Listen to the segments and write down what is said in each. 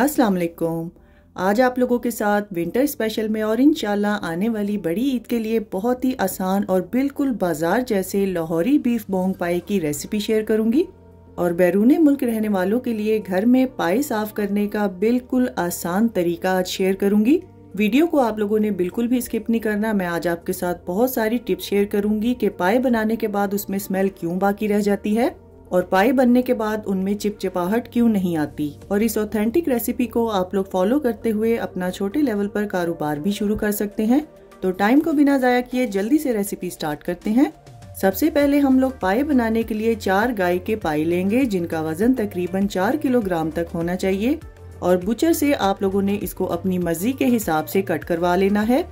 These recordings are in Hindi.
अस्सलाम वालेकुम आज आप लोगों के साथ विंटर स्पेशल में और इंशाल्लाह आने वाली बड़ी ईद के लिए बहुत ही आसान और बिल्कुल बाजार जैसे लाहौरी बीफ बोंग पाए की रेसिपी शेयर करूंगी और बैरून मुल्क रहने वालों के लिए घर में पाए साफ करने का बिल्कुल आसान तरीका आज शेयर करूंगी वीडियो को आप लोगों ने बिल्कुल भी स्किप नहीं करना मैं आज आपके साथ बहुत सारी टिप्स शेयर करूंगी कि पाए बनाने के बाद उसमें स्मेल क्यों बाकी रह जाती है और पाए बनने के बाद उनमें चिपचिपाहट क्यों नहीं आती और इस ऑथेंटिक रेसिपी को आप लोग फॉलो करते हुए अपना छोटे लेवल पर कारोबार भी शुरू कर सकते हैं तो टाइम को बिना ज़ाया किए जल्दी से रेसिपी स्टार्ट करते हैं सबसे पहले हम लोग पाए बनाने के लिए चार गाय के पाए लेंगे जिनका वजन तकरीबन चार किलोग्राम तक होना चाहिए और बुचर से आप लोगों ने इसको अपनी मर्जी के हिसाब से कट करवा लेना है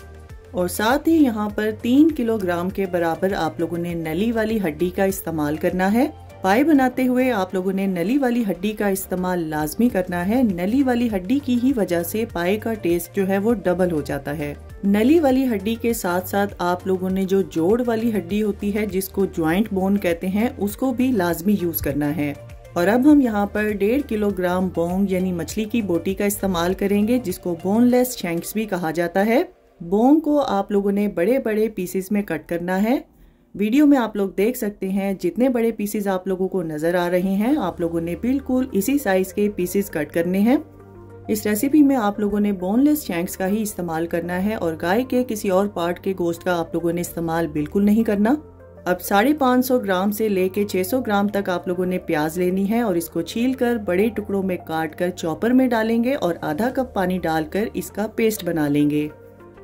और साथ ही यहाँ पर तीन किलोग्राम के बराबर आप लोगों ने नली वाली हड्डी का इस्तेमाल करना है पाए बनाते हुए आप लोगों ने नली वाली हड्डी का इस्तेमाल लाजमी करना है नली वाली हड्डी की ही वजह से पाए का टेस्ट जो है वो डबल हो जाता है नली वाली हड्डी के साथ साथ आप लोगों ने जो जोड़ वाली हड्डी होती है जिसको ज्वाइंट बोन कहते हैं उसको भी लाजमी यूज करना है और अब हम यहाँ पर डेढ़ किलोग्राम बोंग यानी मछली की बोटी का इस्तेमाल करेंगे जिसको बोनलेस शैंक्स भी कहा जाता है बोंग को आप लोगों ने बड़े बड़े पीसेस में कट करना है वीडियो में आप लोग देख सकते हैं जितने बड़े पीसेज आप लोगों को नजर आ रहे हैं आप लोगों ने बिल्कुल इसी साइज के पीसेज कट करने हैं इस रेसिपी में आप लोगों ने बोनलेस शैंक्स का ही इस्तेमाल करना है और गाय के किसी और पार्ट के गोश्त का आप लोगों ने इस्तेमाल बिल्कुल नहीं करना अब साढ़े पाँच सौ ग्राम से लेके 600 ग्राम तक आप लोगों ने प्याज लेनी है और इसको छील कर बड़े टुकड़ों में काट कर चॉपर में डालेंगे और आधा कप पानी डालकर इसका पेस्ट बना लेंगे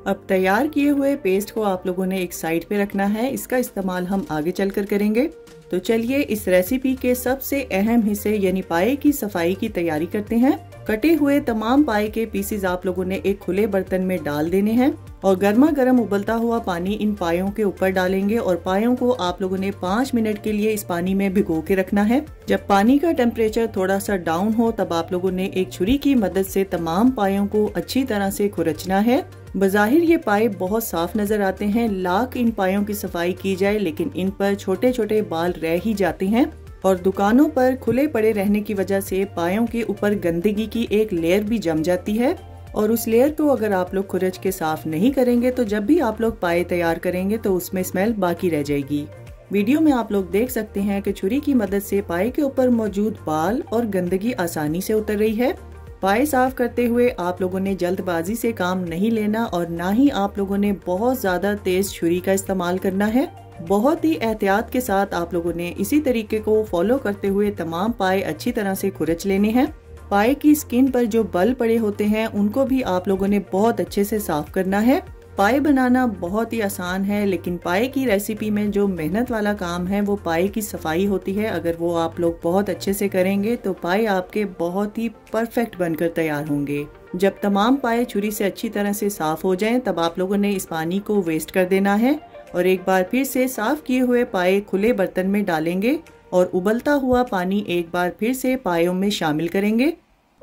अब तैयार किए हुए पेस्ट को आप लोगों ने एक साइड पे रखना है इसका इस्तेमाल हम आगे चलकर करेंगे तो चलिए इस रेसिपी के सबसे अहम हिस्से यानी पाए की सफाई की तैयारी करते हैं कटे हुए तमाम पाए के पीसेज आप लोगों ने एक खुले बर्तन में डाल देने हैं और गर्मा गर्म उबलता हुआ पानी इन पायों के ऊपर डालेंगे और पायों को आप लोगों ने पाँच मिनट के लिए इस पानी में भिगो के रखना है जब पानी का टेम्परेचर थोड़ा सा डाउन हो तब आप लोगों ने एक छुरी की मदद से तमाम पायों को अच्छी तरह से खुरचना है बाहिर ये पाए बहुत साफ नजर आते हैं लाख इन पायों की सफाई की जाए लेकिन इन पर छोटे छोटे बाल रह ही जाते हैं और दुकानों पर खुले पड़े रहने की वजह से पायों के ऊपर गंदगी की एक लेयर भी जम जाती है और उस लेयर को अगर आप लोग खुरच के साफ नहीं करेंगे तो जब भी आप लोग पाए तैयार करेंगे तो उसमें स्मेल बाकी रह जाएगी वीडियो में आप लोग देख सकते हैं कि छुरी की मदद से पाए के ऊपर मौजूद बाल और गंदगी आसानी से उतर रही है पाए साफ करते हुए आप लोगों ने जल्दबाजी से काम नहीं लेना और ना ही आप लोगों ने बहुत ज़्यादा तेज़ छुरी का इस्तेमाल करना है बहुत ही एहतियात के साथ आप लोगों ने इसी तरीके को फॉलो करते हुए तमाम पाए अच्छी तरह से खुरच लेने हैं पाए की स्किन पर जो बल पड़े होते हैं उनको भी आप लोगों ने बहुत अच्छे से साफ करना है पाए बनाना बहुत ही आसान है लेकिन पाए की रेसिपी में जो मेहनत वाला काम है वो पाए की सफाई होती है अगर वो आप लोग बहुत अच्छे से करेंगे तो पाए आपके बहुत ही परफेक्ट बनकर तैयार होंगे जब तमाम पाए छुरी से अच्छी तरह से साफ हो जाएं तब आप लोगों ने इस पानी को वेस्ट कर देना है और एक बार फिर से साफ किए हुए पाए खुले बर्तन में डालेंगे और उबलता हुआ पानी एक बार फिर से पायों में शामिल करेंगे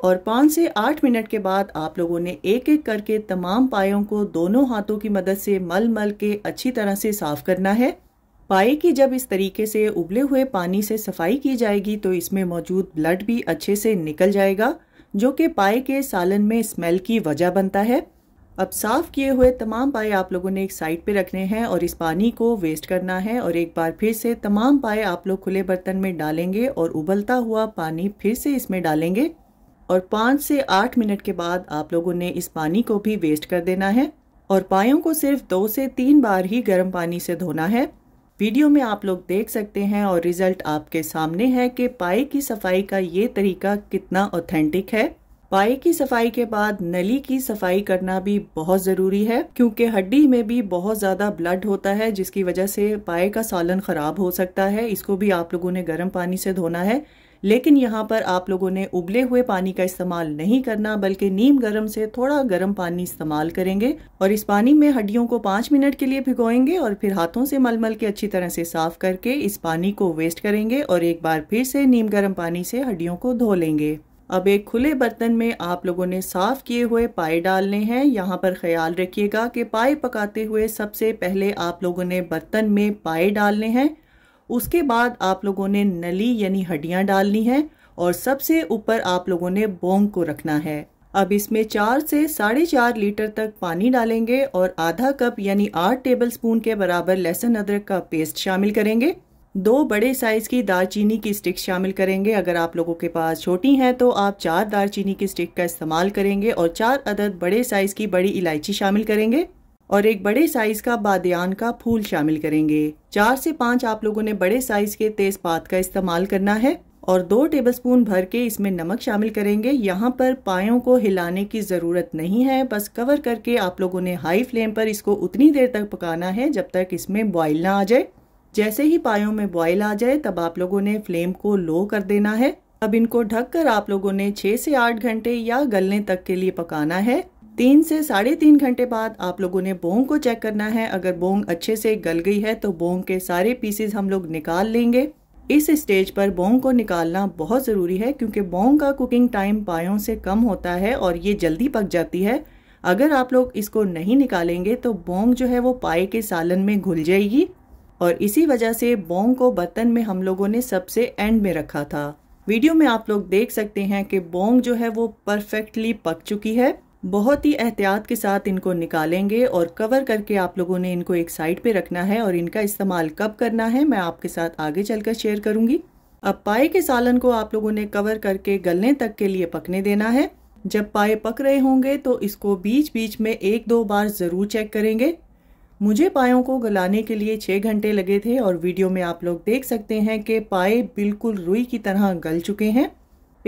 और पाँच से आठ मिनट के बाद आप लोगों ने एक एक करके तमाम पायों को दोनों हाथों की मदद से मल मल के अच्छी तरह से साफ करना है पाए की जब इस तरीके से उबले हुए पानी से सफाई की जाएगी तो इसमें मौजूद ब्लड भी अच्छे से निकल जाएगा जो कि पाए के सालन में स्मेल की वजह बनता है अब साफ़ किए हुए तमाम पाए आप लोगों ने एक साइड पे रखने हैं और इस पानी को वेस्ट करना है और एक बार फिर से तमाम पाए आप लोग खुले बर्तन में डालेंगे और उबलता हुआ पानी फिर से इसमें डालेंगे और पाँच से आठ मिनट के बाद आप लोगों ने इस पानी को भी वेस्ट कर देना है और पायों को सिर्फ दो से तीन बार ही गर्म पानी से धोना है वीडियो में आप लोग देख सकते हैं और रिजल्ट आपके सामने है कि पाए की सफाई का ये तरीका कितना ऑथेंटिक है पाए की सफाई के बाद नली की सफाई करना भी बहुत ज़रूरी है क्योंकि हड्डी में भी बहुत ज़्यादा ब्लड होता है जिसकी वजह से पाए का सालन ख़राब हो सकता है इसको भी आप लोगों ने गर्म पानी से धोना है लेकिन यहाँ पर आप लोगों ने उबले हुए पानी का इस्तेमाल नहीं करना बल्कि नीम गर्म से थोड़ा गर्म पानी इस्तेमाल करेंगे और इस पानी में हड्डियों को पांच मिनट के लिए भिगोएंगे और फिर हाथों से मलमल के अच्छी तरह से साफ करके इस पानी को वेस्ट करेंगे और एक बार फिर से नीम गर्म पानी से हड्डियों को धो लेंगे अब एक खुले बर्तन में आप लोगों ने साफ़ किए हुए पाए डालने हैं यहाँ पर ख्याल रखिएगा कि पाए पकाते हुए सबसे पहले आप लोगों ने बर्तन में पाए डालने हैं उसके बाद आप लोगों ने नली यानी हड्डियाँ डालनी हैं और सबसे ऊपर आप लोगों ने बोंग को रखना है अब इसमें चार से साढ़े चार लीटर तक पानी डालेंगे और आधा कप यानी आठ टेबल स्पून के बराबर लहसुन अदरक का पेस्ट शामिल करेंगे दो बड़े साइज़ की दालचीनी की स्टिक शामिल करेंगे अगर आप लोगों के पास छोटी हैं तो आप चार दालचीनी की स्टिक का इस्तेमाल करेंगे और चार अदद बड़े साइज़ की बड़ी इलायची शामिल करेंगे और एक बड़े साइज का बादयान का फूल शामिल करेंगे चार से पाँच आप लोगों ने बड़े साइज के तेज पात का इस्तेमाल करना है और दो टेबलस्पून भर के इसमें नमक शामिल करेंगे यहाँ पर पायों को हिलाने की ज़रूरत नहीं है बस कवर करके आप लोगों ने हाई फ्लेम पर इसको उतनी देर तक पकाना है जब तक इसमें बॉइल ना आ जाए जैसे ही पायों में बॉयल आ जाए तब आप लोगों ने फ्लेम को लो कर देना है अब इनको ढककर आप लोगों ने 6 से 8 घंटे या गलने तक के लिए पकाना है तीन से साढ़े तीन घंटे बाद आप लोगों ने बोंग को चेक करना है अगर बोंग अच्छे से गल गई है तो बोंग के सारे पीसेस हम लोग निकाल लेंगे इस स्टेज पर बोंग को निकालना बहुत ज़रूरी है क्योंकि बोंग का कुकिंग टाइम पायों से कम होता है और ये जल्दी पक जाती है अगर आप लोग इसको नहीं निकालेंगे तो बोंग जो है वो पाए के सालन में घुल जाएगी और इसी वजह से बोंग को बर्तन में हम लोगों ने सबसे एंड में रखा था वीडियो में आप लोग देख सकते हैं कि बोंग जो है वो परफेक्टली पक चुकी है बहुत ही एहतियात के साथ इनको निकालेंगे और कवर करके आप लोगों ने इनको एक साइड पे रखना है और इनका इस्तेमाल कब करना है मैं आपके साथ आगे चलकर शेयर करूंगी अब पाए के सालन को आप लोगों ने कवर करके गलने तक के लिए पकने देना है जब पाए पक रहे होंगे तो इसको बीच बीच में एक दो बार ज़रूर चेक करेंगे मुझे पायों को गलाने के लिए छः घंटे लगे थे और वीडियो में आप लोग देख सकते हैं कि पाए बिल्कुल रुई की तरह गल चुके हैं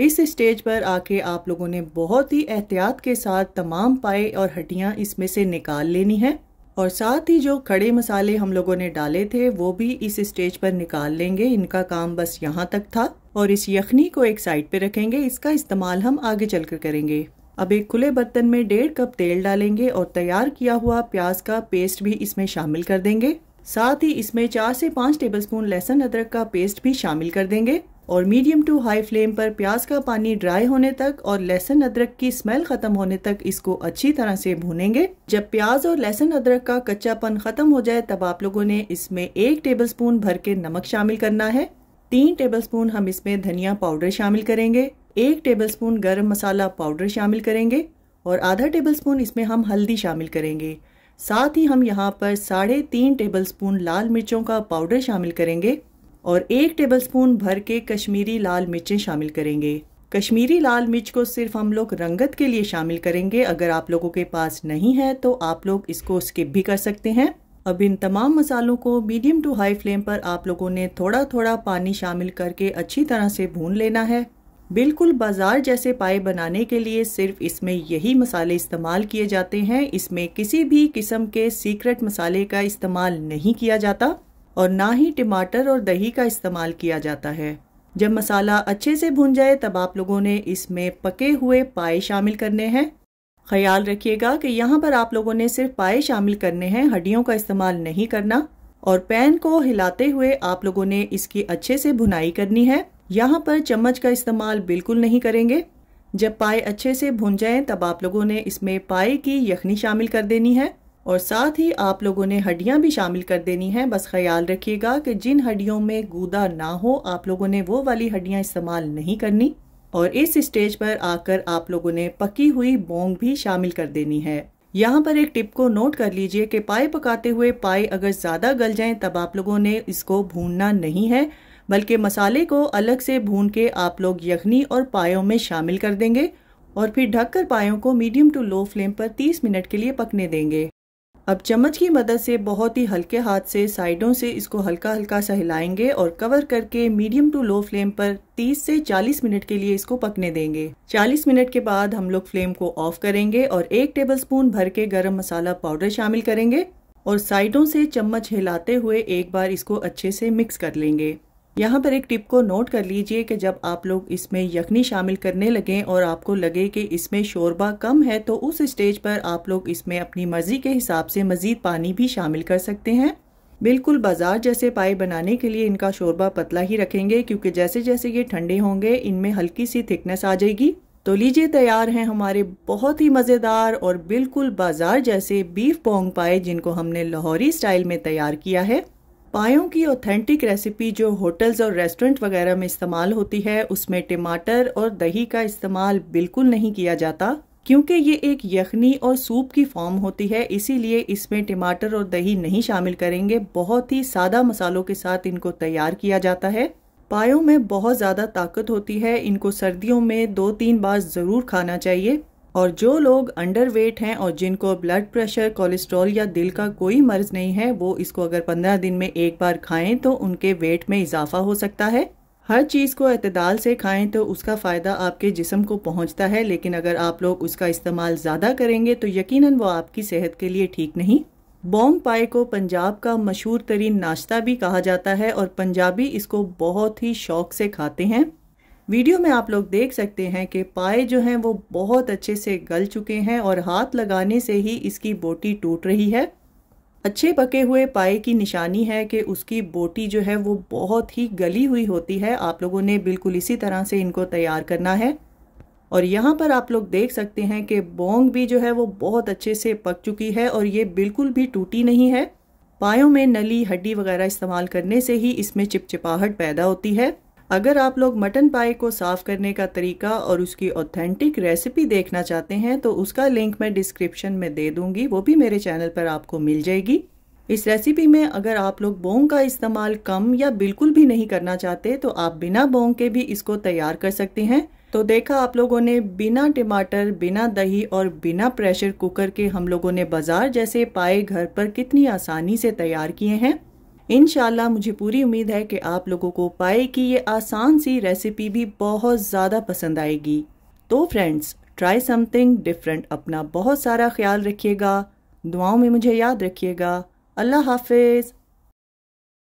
इस स्टेज पर आके आप लोगों ने बहुत ही एहतियात के साथ तमाम पाए और हड्डियाँ इसमें से निकाल लेनी है और साथ ही जो खड़े मसाले हम लोगों ने डाले थे वो भी इस स्टेज पर निकाल लेंगे इनका काम बस यहाँ तक था और इस यखनी को एक साइड पे रखेंगे इसका इस्तेमाल हम आगे चलकर करेंगे अब एक खुले बर्तन में डेढ़ कप तेल डालेंगे और तैयार किया हुआ प्याज का पेस्ट भी इसमें शामिल कर देंगे साथ ही इसमें चार से पाँच टेबलस्पून लहसुन अदरक का पेस्ट भी शामिल कर देंगे और मीडियम टू हाई फ्लेम पर प्याज का पानी ड्राई होने तक और लहसुन अदरक की स्मेल खत्म होने तक इसको अच्छी तरह से भूनेंगे जब प्याज और लहसुन अदरक का कच्चापन खत्म हो जाए तब आप लोगों ने इसमें एक टेबलस्पून भर के नमक शामिल करना है तीन टेबलस्पून हम इसमें धनिया पाउडर शामिल करेंगे एक टेबलस्पून गरम मसाला पाउडर शामिल करेंगे और आधा टेबलस्पून इसमें हम हल्दी शामिल करेंगे साथ ही हम यहाँ पर साढ़े तीन टेबल स्पून लाल मिर्चों का पाउडर शामिल करेंगे और एक टेबल स्पून भर के कश्मीरी लाल मिर्चें शामिल करेंगे कश्मीरी लाल मिर्च को सिर्फ हम लोग रंगत के लिए शामिल करेंगे अगर आप लोगों के पास नहीं है तो आप लोग इसको स्किप भी कर सकते हैं अब इन तमाम मसालों को मीडियम टू हाई फ्लेम पर आप लोगों ने थोड़ा थोड़ा पानी शामिल करके अच्छी तरह से भून लेना है बिल्कुल बाज़ार जैसे पाए बनाने के लिए सिर्फ इसमें यही मसाले इस्तेमाल किए जाते हैं इसमें किसी भी किस्म के सीक्रेट मसाले का इस्तेमाल नहीं किया जाता और ना ही टमाटर और दही का इस्तेमाल किया जाता है जब मसाला अच्छे से भुन जाए तब आप लोगों ने इसमें पके हुए पाए शामिल करने हैं ख्याल रखिएगा कि यहाँ पर आप लोगों ने सिर्फ पाए शामिल करने हैं हड्डियों का इस्तेमाल नहीं करना और पैन को हिलाते हुए आप लोगों ने इसकी अच्छे से भुनाई करनी है यहाँ पर चम्मच का इस्तेमाल बिल्कुल नहीं करेंगे जब पाए अच्छे से भुन जाएं तब आप लोगों ने इसमें पाए की यखनी शामिल कर देनी है और साथ ही आप लोगों ने हड्डियाँ भी शामिल कर देनी है बस ख्याल रखिएगा कि जिन हड्डियों में गूदा ना हो आप लोगों ने वो वाली हड्डियाँ इस्तेमाल नहीं करनी और इस स्टेज पर आकर आप लोगों ने पकी हुई बोंग भी शामिल कर देनी है यहाँ पर एक टिप को नोट कर लीजिए कि पाए पकाते हुए पाए अगर ज़्यादा गल जाए तब आप लोगों ने इसको भूनना नहीं है बल्कि मसाले को अलग से भून के आप लोग यखनी और पायों में शामिल कर देंगे और फिर ढककर पायों को मीडियम टू लो फ्लेम पर 30 मिनट के लिए पकने देंगे अब चम्मच की मदद से बहुत ही हल्के हाथ से साइडों से इसको हल्का हल्का सा हिलाएंगे और कवर करके मीडियम टू लो फ्लेम पर 30 से 40 मिनट के लिए इसको पकने देंगे 40 मिनट के बाद हम लोग फ्लेम को ऑफ करेंगे और एक स्पून भर के गर्म मसाला पाउडर शामिल करेंगे और साइडों से चम्मच हिलाते हुए एक बार इसको अच्छे से मिक्स कर लेंगे यहाँ पर एक टिप को नोट कर लीजिए कि जब आप लोग इसमें यखनी शामिल करने लगें और आपको लगे कि इसमें शोरबा कम है तो उस स्टेज पर आप लोग इसमें अपनी मर्ज़ी के हिसाब से मज़ीद पानी भी शामिल कर सकते हैं बिल्कुल बाजार जैसे पाए बनाने के लिए इनका शोरबा पतला ही रखेंगे क्योंकि जैसे जैसे ये ठंडे होंगे इनमें हल्की सी थिकनेस आ जाएगी तो लीजिए तैयार हैं हमारे बहुत ही मज़ेदार और बिल्कुल बाजार जैसे बीफ पोंग पाए जिनको हमने लाहौरी स्टाइल में तैयार किया है पायों की ऑथेंटिक रेसिपी जो होटल्स और रेस्टोरेंट वगैरह में इस्तेमाल होती है उसमें टमाटर और दही का इस्तेमाल बिल्कुल नहीं किया जाता क्योंकि ये एक यखनी और सूप की फॉर्म होती है इसीलिए इसमें टमाटर और दही नहीं शामिल करेंगे बहुत ही सादा मसालों के साथ इनको तैयार किया जाता है पायों में बहुत ज़्यादा ताकत होती है इनको सर्दियों में दो तीन बार ज़रूर खाना चाहिए और जो लोग अंडरवेट हैं और जिनको ब्लड प्रेशर कोलेस्ट्रॉल या दिल का कोई मर्ज नहीं है वो इसको अगर 15 दिन में एक बार खाएं तो उनके वेट में इजाफा हो सकता है हर चीज़ को अतदाल से खाएं तो उसका फ़ायदा आपके जिसम को पहुंचता है लेकिन अगर आप लोग उसका इस्तेमाल ज़्यादा करेंगे तो यकीनन वो आपकी सेहत के लिए ठीक नहीं बोंग पाए को पंजाब का मशहूर तरीन नाश्ता भी कहा जाता है और पंजाबी इसको बहुत ही शौक से खाते हैं वीडियो में आप लोग देख सकते हैं कि पाए जो हैं वो बहुत अच्छे से गल चुके हैं और हाथ लगाने से ही इसकी बोटी टूट रही है अच्छे पके हुए पाए की निशानी है कि उसकी बोटी जो है वो बहुत ही गली हुई होती है आप लोगों ने बिल्कुल इसी तरह से इनको तैयार करना है और यहाँ पर आप लोग देख सकते हैं कि बोंग भी जो है वो बहुत अच्छे से पक चुकी है और ये बिल्कुल भी टूटी नहीं है पायों में नली हड्डी वगैरह इस्तेमाल करने से ही इसमें चिपचिपाहट पैदा होती है अगर आप लोग मटन पाई को साफ़ करने का तरीका और उसकी ऑथेंटिक रेसिपी देखना चाहते हैं तो उसका लिंक मैं डिस्क्रिप्शन में दे दूंगी वो भी मेरे चैनल पर आपको मिल जाएगी इस रेसिपी में अगर आप लोग बोंग का इस्तेमाल कम या बिल्कुल भी नहीं करना चाहते तो आप बिना बोंग के भी इसको तैयार कर सकते हैं तो देखा आप लोगों ने बिना टमाटर बिना दही और बिना प्रेशर कुकर के हम लोगों ने बाजार जैसे पाए घर पर कितनी आसानी से तैयार किए हैं इन मुझे पूरी उम्मीद है कि आप लोगों को पाए की ये आसान सी रेसिपी भी बहुत ज़्यादा पसंद आएगी तो फ्रेंड्स ट्राई समथिंग डिफरेंट अपना बहुत सारा ख्याल रखिएगा दुआओं में मुझे याद रखिएगा अल्लाह हाफिज़